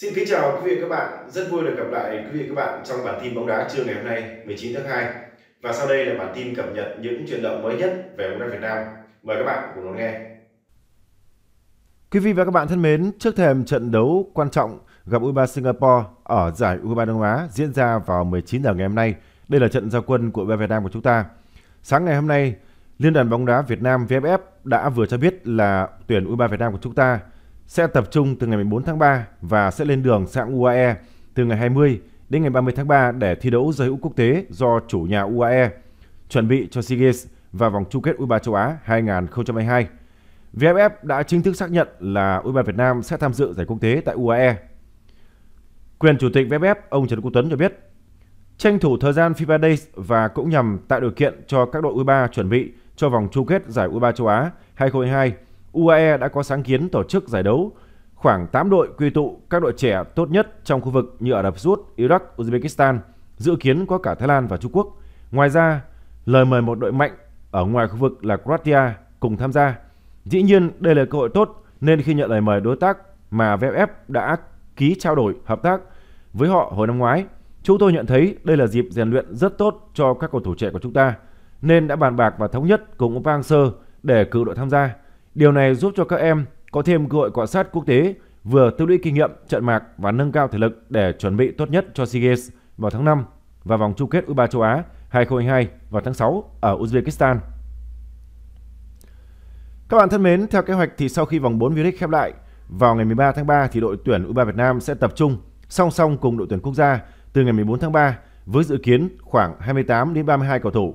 Xin kính chào quý vị và các bạn, rất vui được gặp lại quý vị và các bạn trong bản tin bóng đá trưa ngày hôm nay 19 tháng 2 Và sau đây là bản tin cập nhật những chuyển động mới nhất về bóng đá Việt Nam Mời các bạn cùng lắng nghe Quý vị và các bạn thân mến, trước thềm trận đấu quan trọng gặp U23 Singapore ở giải U23 Đông Á diễn ra vào 19 giờ ngày hôm nay. Đây là trận giao quân của U23 Việt Nam của chúng ta. Sáng ngày hôm nay, Liên đoàn bóng đá Việt Nam VFF đã vừa cho biết là tuyển U23 Việt Nam của chúng ta sẽ tập trung từ ngày 14 tháng 3 và sẽ lên đường sang UAE từ ngày 20 đến ngày 30 tháng 3 để thi đấu giới hữu quốc tế do chủ nhà UAE chuẩn bị cho SEA Games và vòng chung kết U23 châu Á 2022. VFF đã chính thức xác nhận là U23 Việt Nam sẽ tham dự giải quốc tế tại UAE. Quyền chủ tịch VFF ông Trần Quốc Tuấn cho biết, tranh thủ thời gian FIFA Days và cũng nhằm tạo điều kiện cho các đội U23 chuẩn bị cho vòng chung kết giải U23 châu Á 2022 UAE đã có sáng kiến tổ chức giải đấu khoảng 8 đội quy tụ các đội trẻ tốt nhất trong khu vực như Ả Rập Xê Iraq, Uzbekistan, dự kiến có cả Thái Lan và Trung Quốc. Ngoài ra, lời mời một đội mạnh ở ngoài khu vực là Croatia cùng tham gia. Dĩ nhiên, đây là cơ hội tốt nên khi nhận lời mời đối tác mà VFF đã ký trao đổi hợp tác với họ hồi năm ngoái, chúng tôi nhận thấy đây là dịp rèn luyện rất tốt cho các cầu thủ trẻ của chúng ta nên đã bàn bạc và thống nhất cùng ông Park để cử đội tham gia. Điều này giúp cho các em có thêm cơ hội quan sát quốc tế, vừa tích lũy kinh nghiệm trận mạc và nâng cao thể lực để chuẩn bị tốt nhất cho SEA Games vào tháng 5 và vòng chung kết U23 châu Á 2022 vào tháng 6 ở Uzbekistan. Các bạn thân mến, theo kế hoạch thì sau khi vòng 4 V-League khép lại, vào ngày 13 tháng 3 thì đội tuyển U23 Việt Nam sẽ tập trung song song cùng đội tuyển quốc gia từ ngày 14 tháng 3 với dự kiến khoảng 28 đến 32 cầu thủ.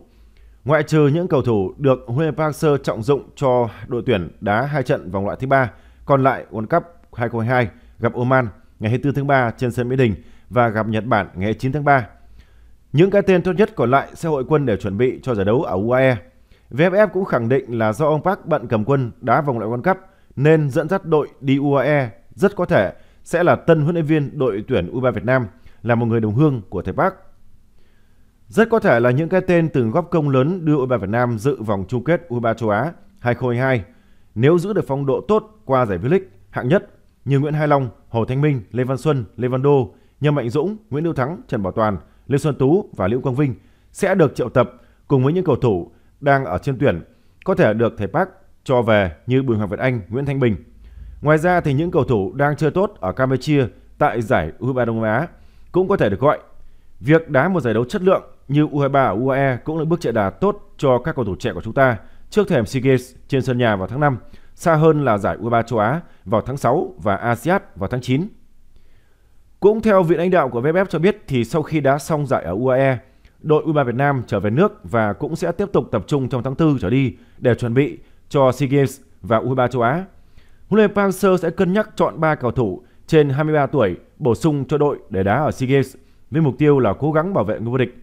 Ngoại trừ những cầu thủ được Huê Park Seo trọng dụng cho đội tuyển đá hai trận vòng loại thứ ba, còn lại World Cup 2022 gặp Oman ngày 24 tháng 3 trên sân Mỹ Đình và gặp Nhật Bản ngày 9 tháng 3. Những cái tên tốt nhất còn lại sẽ hội quân để chuẩn bị cho giải đấu ở UAE. VFF cũng khẳng định là do ông Park bận cầm quân đá vòng loại World Cup nên dẫn dắt đội đi UAE rất có thể sẽ là tân huấn luyện viên đội tuyển U23 Việt Nam là một người đồng hương của thầy Park. Rất có thể là những cái tên từng góp công lớn đưa U23 Việt Nam dự vòng chung kết U23 châu Á 2022 nếu giữ được phong độ tốt qua giải V-League hạng nhất như Nguyễn Hai Long, Hồ Thanh Minh, Lê Văn Xuân, Lê Văn Đô, Nhâm Mạnh Dũng, Nguyễn Hữu Thắng, Trần Bảo Toàn, Lê Xuân Tú và Liễu Quang Vinh sẽ được triệu tập cùng với những cầu thủ đang ở trên tuyển có thể được thầy Park cho về như Bùi Hoàng Việt Anh, Nguyễn Thanh Bình. Ngoài ra thì những cầu thủ đang chơi tốt ở Campuchia tại giải U23 Đông Á cũng có thể được gọi. Việc đá một giải đấu chất lượng như U23, UAE cũng là bước chạy đà tốt cho các cầu thủ trẻ của chúng ta trước thềm SEA Games trên sân nhà vào tháng 5, xa hơn là giải U23 châu Á vào tháng 6 và ASEAN vào tháng 9. Cũng theo Viện Anh đạo của VFF cho biết thì sau khi đá xong giải ở UAE, đội U23 Việt Nam trở về nước và cũng sẽ tiếp tục tập trung trong tháng 4 trở đi để chuẩn bị cho SEA Games và U23 châu Á. Huấn luyện Park hang sẽ cân nhắc chọn 3 cầu thủ trên 23 tuổi bổ sung cho đội để đá ở SEA Games với mục tiêu là cố gắng bảo vệ ngôi vô địch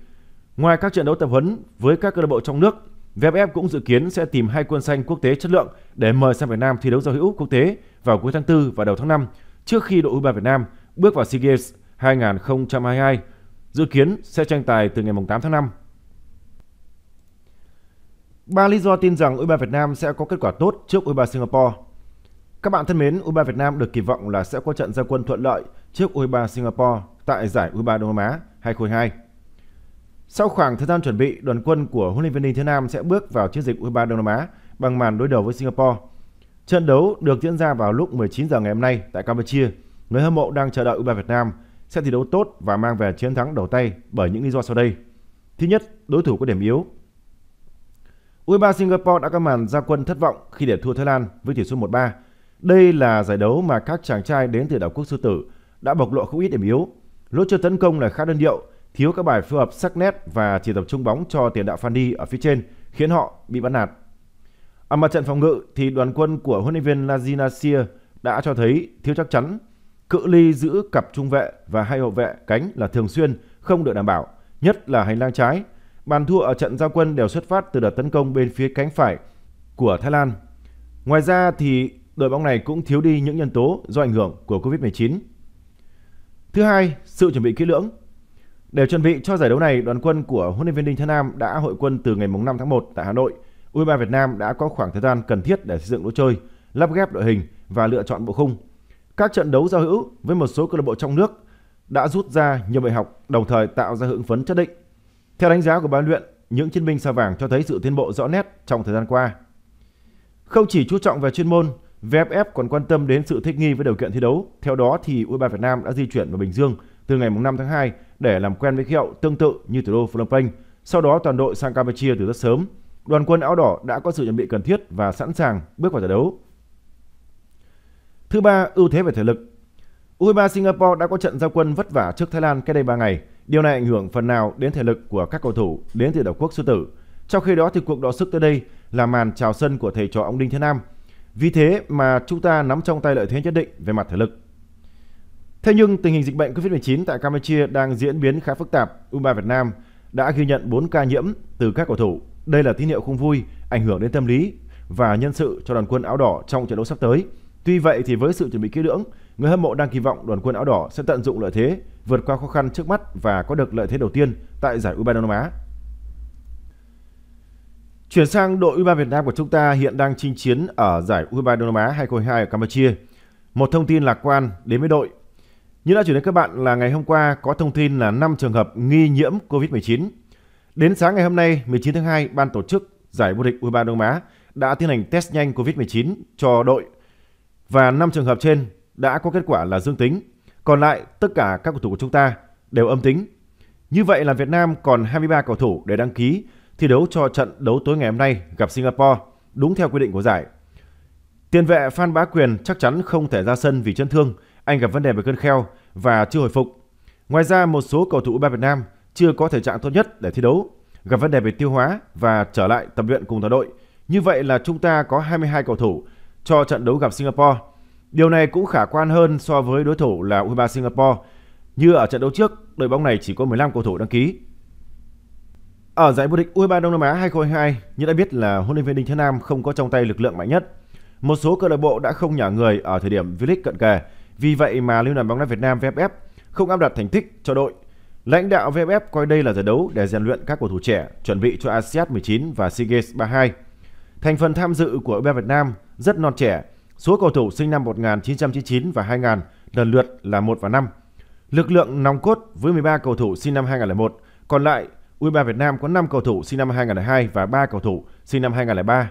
Ngoài các trận đấu tập huấn với các câu lạc bộ trong nước, VFF cũng dự kiến sẽ tìm hai quân xanh quốc tế chất lượng để mời sang Việt Nam thi đấu giao hữu quốc tế vào cuối tháng 4 và đầu tháng 5 trước khi đội U23 Việt Nam bước vào SEA Games 2022 dự kiến sẽ tranh tài từ ngày 8 tháng 5. Ba lý do tin rằng U23 Việt Nam sẽ có kết quả tốt trước U23 Singapore. Các bạn thân mến, U23 Việt Nam được kỳ vọng là sẽ có trận gia quân thuận lợi trước U23 Singapore tại giải U23 Đông Nam Á 2022. Sau khoảng thời gian chuẩn bị, đoàn quân của huấn luyện viên Đinh Thế Nam sẽ bước vào chiến dịch U23 Đông Nam Á bằng màn đối đầu với Singapore. Trận đấu được diễn ra vào lúc 19 giờ ngày hôm nay tại Campuchia. Người hâm mộ đang chờ đợi U23 Việt Nam sẽ thi đấu tốt và mang về chiến thắng đầu tay bởi những lý do sau đây. Thứ nhất, đối thủ có điểm yếu. U23 Singapore đã có màn ra quân thất vọng khi để thua Thái Lan với tỷ số 1-3. Đây là giải đấu mà các chàng trai đến từ đảo quốc sư tử đã bộc lộ không ít điểm yếu. Lối chơi tấn công là khá đơn điệu, thiếu các bài phối hợp sắc nét và chỉ tập trung bóng cho tiền đạo Fandi ở phía trên, khiến họ bị bắt nạt. Ở mặt trận phòng ngự thì đoàn quân của huấn luyện viên Lazinasia đã cho thấy thiếu chắc chắn, cự ly giữ cặp trung vệ và hai hậu vệ cánh là thường xuyên không được đảm bảo, nhất là hành lang trái. Bàn thua ở trận giao quân đều xuất phát từ đợt tấn công bên phía cánh phải của Thái Lan. Ngoài ra thì đội bóng này cũng thiếu đi những nhân tố do ảnh hưởng của Covid-19. Thứ hai, sự chuẩn bị kỹ lưỡng để chuẩn bị cho giải đấu này, đoàn quân của huấn luyện viên Đinh Thế Nam đã hội quân từ ngày 5 tháng 1 tại Hà Nội. U23 Việt Nam đã có khoảng thời gian cần thiết để xây dựng lối chơi, lắp ghép đội hình và lựa chọn bộ khung. Các trận đấu giao hữu với một số câu lạc bộ trong nước đã rút ra nhiều bài học, đồng thời tạo ra hưởng phấn chất định. Theo đánh giá của ban luyện, những chiến binh sao vàng cho thấy sự tiến bộ rõ nét trong thời gian qua. Không chỉ chú trọng về chuyên môn, VFF còn quan tâm đến sự thích nghi với điều kiện thi đấu. Theo đó thì U23 Việt Nam đã di chuyển vào Bình Dương từ ngày 5 tháng 2 để làm quen với khí hậu tương tự như thủ đô Phnom Penh. Sau đó toàn đội sang Campuchia từ rất sớm. Đoàn quân áo đỏ đã có sự chuẩn bị cần thiết và sẵn sàng bước vào giải đấu. Thứ ba, ưu thế về thể lực. U23 Singapore đã có trận giao quân vất vả trước Thái Lan cách đây 3 ngày. Điều này ảnh hưởng phần nào đến thể lực của các cầu thủ đến từ đảo quốc sư tử. Trong khi đó thì cuộc đọ sức tới đây là màn chào sân của thầy trò ông Đinh Thế Nam. Vì thế mà chúng ta nắm trong tay lợi thế nhất định về mặt thể lực. Thế nhưng tình hình dịch bệnh COVID-19 tại Campuchia đang diễn biến khá phức tạp. U23 Việt Nam đã ghi nhận 4 ca nhiễm từ các cầu thủ. Đây là tín hiệu không vui, ảnh hưởng đến tâm lý và nhân sự cho đoàn quân áo đỏ trong trận đấu sắp tới. Tuy vậy thì với sự chuẩn bị kỹ lưỡng, người hâm mộ đang kỳ vọng đoàn quân áo đỏ sẽ tận dụng lợi thế, vượt qua khó khăn trước mắt và có được lợi thế đầu tiên tại giải U23 Đông Nam Á. Chuyển sang đội U23 Việt Nam của chúng ta hiện đang chinh chiến ở giải U23 Đông Nam Á 2022 ở Campuchia. Một thông tin lạc quan đến với đội như đã chuyển đến các bạn là ngày hôm qua có thông tin là 5 trường hợp nghi nhiễm COVID-19. Đến sáng ngày hôm nay, 19 tháng 2, ban tổ chức giải vô địch U23 Đông Á đã tiến hành test nhanh COVID-19 cho đội và 5 trường hợp trên đã có kết quả là dương tính. Còn lại tất cả các cầu thủ của chúng ta đều âm tính. Như vậy là Việt Nam còn 23 cầu thủ để đăng ký thi đấu cho trận đấu tối ngày hôm nay gặp Singapore đúng theo quy định của giải. Tiền vệ Phan Bá Quyền chắc chắn không thể ra sân vì chấn thương anh gặp vấn đề về cơn kheo và chưa hồi phục. Ngoài ra, một số cầu thủ U23 Việt Nam chưa có thể trạng tốt nhất để thi đấu, gặp vấn đề về tiêu hóa và trở lại tập luyện cùng đoàn đội. Như vậy là chúng ta có 22 cầu thủ cho trận đấu gặp Singapore. Điều này cũng khả quan hơn so với đối thủ là U23 Singapore. Như ở trận đấu trước, đội bóng này chỉ có 15 cầu thủ đăng ký. Ở giải vô địch U23 Đông Nam Á 2022, như đã biết là huấn luyện viên Đinh Thế Nam không có trong tay lực lượng mạnh nhất. Một số câu lạc bộ đã không nhả người ở thời điểm V-League cận kề vì vậy mà Liên đoàn bóng đá Việt Nam VFF không áp đặt thành tích cho đội. Lãnh đạo VFF coi đây là giải đấu để rèn luyện các cầu thủ trẻ, chuẩn bị cho ASEAN 19 và SEA Games 32. Thành phần tham dự của U23 e Việt Nam rất non trẻ, số cầu thủ sinh năm 1999 và 2000 lần lượt là 1 và 5. Lực lượng nòng cốt với 13 cầu thủ sinh năm 2001, còn lại U23 e Việt Nam có 5 cầu thủ sinh năm 2002 và 3 cầu thủ sinh năm 2003.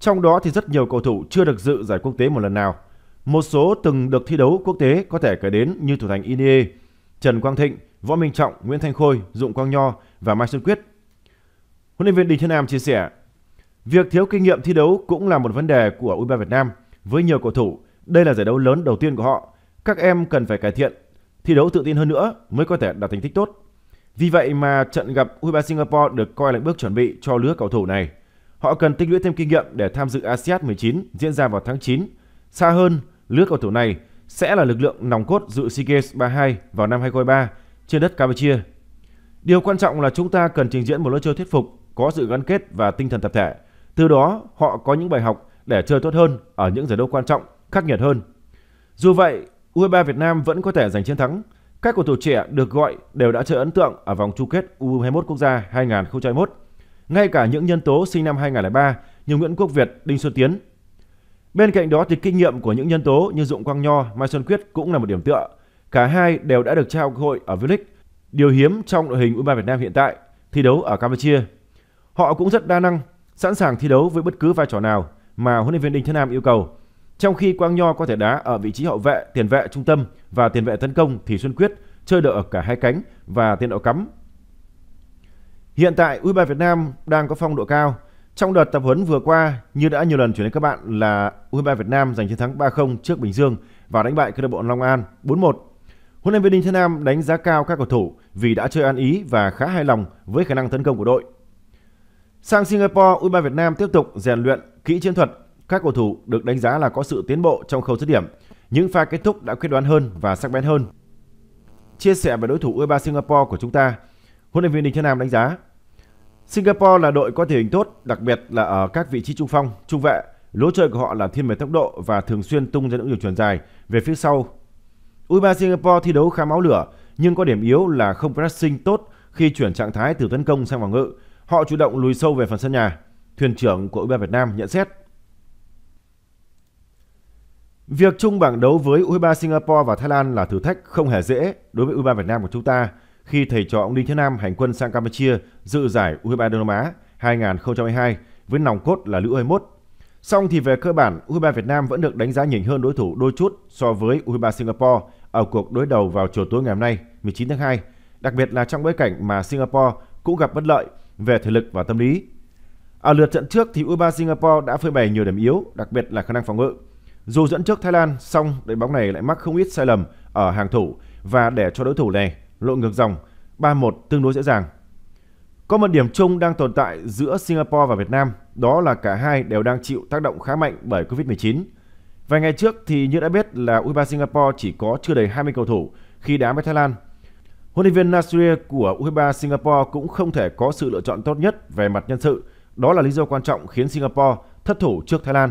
Trong đó thì rất nhiều cầu thủ chưa được dự giải quốc tế một lần nào – một số từng được thi đấu quốc tế có thể kể đến như thủ thành Inie, Trần Quang Thịnh, Võ Minh Trọng, Nguyễn Thanh Khôi, Dụng Quang Nho và Mai Xuân Quyết. Huấn luyện viên Đinh Thiên Nam chia sẻ, việc thiếu kinh nghiệm thi đấu cũng là một vấn đề của U23 Việt Nam với nhiều cầu thủ. Đây là giải đấu lớn đầu tiên của họ. Các em cần phải cải thiện, thi đấu tự tin hơn nữa mới có thể đạt thành tích tốt. Vì vậy mà trận gặp U23 Singapore được coi là bước chuẩn bị cho lứa cầu thủ này. Họ cần tích lũy thêm kinh nghiệm để tham dự ASEAN 19 diễn ra vào tháng 9. Xa hơn, lứa cầu thủ này sẽ là lực lượng nòng cốt dự SEA Games 32 vào năm 2023 trên đất Campuchia. Điều quan trọng là chúng ta cần trình diễn một lối chơi thuyết phục, có sự gắn kết và tinh thần tập thể. Từ đó, họ có những bài học để chơi tốt hơn ở những giải đấu quan trọng, khắc nghiệt hơn. Dù vậy, U23 Việt Nam vẫn có thể giành chiến thắng. Các cầu thủ trẻ được gọi đều đã chơi ấn tượng ở vòng chung kết U21 quốc gia 2021. Ngay cả những nhân tố sinh năm 2003 như Nguyễn Quốc Việt, Đinh Xuân Tiến Bên cạnh đó thì kinh nghiệm của những nhân tố như Dụng Quang Nho, Mai Xuân Quyết cũng là một điểm tựa. Cả hai đều đã được trao cơ hội ở V-League, điều hiếm trong đội hình U23 Việt Nam hiện tại thi đấu ở Campuchia. Họ cũng rất đa năng, sẵn sàng thi đấu với bất cứ vai trò nào mà huấn luyện viên Đinh Thế Nam yêu cầu. Trong khi Quang Nho có thể đá ở vị trí hậu vệ, tiền vệ trung tâm và tiền vệ tấn công thì Xuân Quyết chơi được ở cả hai cánh và tiền đạo cắm. Hiện tại U23 Việt Nam đang có phong độ cao trong đợt tập huấn vừa qua, như đã nhiều lần chuyển đến các bạn là U23 Việt Nam giành chiến thắng 3-0 trước Bình Dương và đánh bại câu lạc bộ Long An 4-1. Huấn luyện viên Đinh Thế Nam đánh giá cao các cầu thủ vì đã chơi ăn ý và khá hài lòng với khả năng tấn công của đội. Sang Singapore, U23 Việt Nam tiếp tục rèn luyện kỹ chiến thuật. Các cầu thủ được đánh giá là có sự tiến bộ trong khâu dứt điểm. Những pha kết thúc đã quyết đoán hơn và sắc bén hơn. Chia sẻ về đối thủ U23 Singapore của chúng ta, huấn luyện viên Đinh Thế Nam đánh giá Singapore là đội có thể hình tốt, đặc biệt là ở các vị trí trung phong, trung vệ. Lối chơi của họ là thiên về tốc độ và thường xuyên tung ra những đường chuyền dài về phía sau. U23 Singapore thi đấu khá máu lửa, nhưng có điểm yếu là không pressing tốt khi chuyển trạng thái từ tấn công sang phòng ngự. Họ chủ động lùi sâu về phần sân nhà. Thuyền trưởng của U23 Việt Nam nhận xét. Việc chung bảng đấu với U23 Singapore và Thái Lan là thử thách không hề dễ đối với U23 Việt Nam của chúng ta khi thầy trò ông Đinh Thế Nam hành quân sang Campuchia dự giải U23 Đông Nam Á 2022 với nòng cốt là Lữ 21. Song thì về cơ bản, U23 Việt Nam vẫn được đánh giá nhỉnh hơn đối thủ đôi chút so với U23 Singapore ở cuộc đối đầu vào chiều tối ngày hôm nay, 19 tháng 2, đặc biệt là trong bối cảnh mà Singapore cũng gặp bất lợi về thể lực và tâm lý. Ở lượt trận trước thì U23 Singapore đã phơi bày nhiều điểm yếu, đặc biệt là khả năng phòng ngự. Dù dẫn trước Thái Lan, song đội bóng này lại mắc không ít sai lầm ở hàng thủ và để cho đối thủ này lội ngược dòng 3-1 tương đối dễ dàng. Có một điểm chung đang tồn tại giữa Singapore và Việt Nam, đó là cả hai đều đang chịu tác động khá mạnh bởi Covid-19. Vài ngày trước thì như đã biết là U23 e Singapore chỉ có chưa đầy 20 cầu thủ khi đá với Thái Lan. Huấn luyện viên Nasir của U23 e Singapore cũng không thể có sự lựa chọn tốt nhất về mặt nhân sự. Đó là lý do quan trọng khiến Singapore thất thủ trước Thái Lan.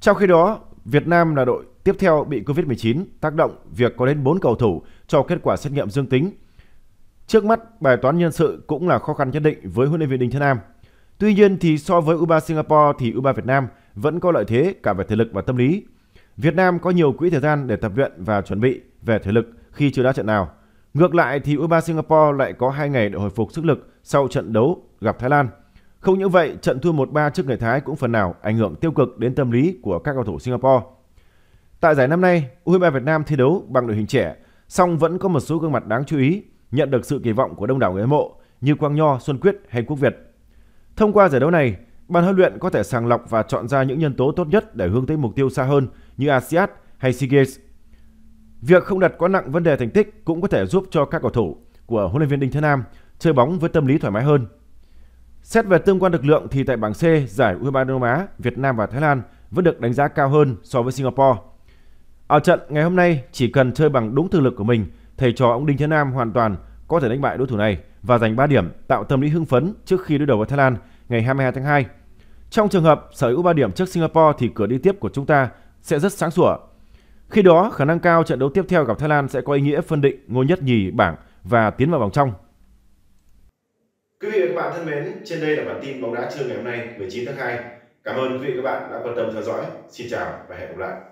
Trong khi đó, Việt Nam là đội tiếp theo bị Covid-19 tác động việc có đến 4 cầu thủ cho kết quả xét nghiệm dương tính. Trước mắt, bài toán nhân sự cũng là khó khăn nhất định với huấn luyện viên Đinh Thế Nam. Tuy nhiên thì so với U23 Singapore thì U23 Việt Nam vẫn có lợi thế cả về thể lực và tâm lý. Việt Nam có nhiều quỹ thời gian để tập luyện và chuẩn bị về thể lực khi chưa đá trận nào. Ngược lại thì U23 Singapore lại có 2 ngày để hồi phục sức lực sau trận đấu gặp Thái Lan. Không những vậy, trận thua 1-3 trước người Thái cũng phần nào ảnh hưởng tiêu cực đến tâm lý của các cầu thủ Singapore. Tại giải năm nay, U23 Việt Nam thi đấu bằng đội hình trẻ Song vẫn có một số gương mặt đáng chú ý nhận được sự kỳ vọng của đông đảo người hâm mộ như Quang Nho, Xuân Quyết hay Quốc Việt. Thông qua giải đấu này, ban huấn luyện có thể sàng lọc và chọn ra những nhân tố tốt nhất để hướng tới mục tiêu xa hơn như ASEAN hay SEA Games. Việc không đặt quá nặng vấn đề thành tích cũng có thể giúp cho các cầu thủ của huấn luyện viên Đinh Thế Nam chơi bóng với tâm lý thoải mái hơn. Xét về tương quan lực lượng thì tại bảng C, giải U23 Đông Á, Việt Nam và Thái Lan vẫn được đánh giá cao hơn so với Singapore. Ở trận ngày hôm nay chỉ cần chơi bằng đúng thực lực của mình, thầy trò ông Đinh Thế Nam hoàn toàn có thể đánh bại đối thủ này và giành 3 điểm tạo tâm lý hưng phấn trước khi đối đầu với Thái Lan ngày 22 tháng 2. Trong trường hợp sở hữu 3 điểm trước Singapore thì cửa đi tiếp của chúng ta sẽ rất sáng sủa. Khi đó, khả năng cao trận đấu tiếp theo gặp Thái Lan sẽ có ý nghĩa phân định ngôi nhất nhì bảng và tiến vào vòng trong. Quý vị và các bạn thân mến, trên đây là bản tin bóng đá trưa ngày hôm nay 19 tháng 2. Cảm ơn quý vị và các bạn đã quan tâm theo dõi. Xin chào và hẹn gặp lại.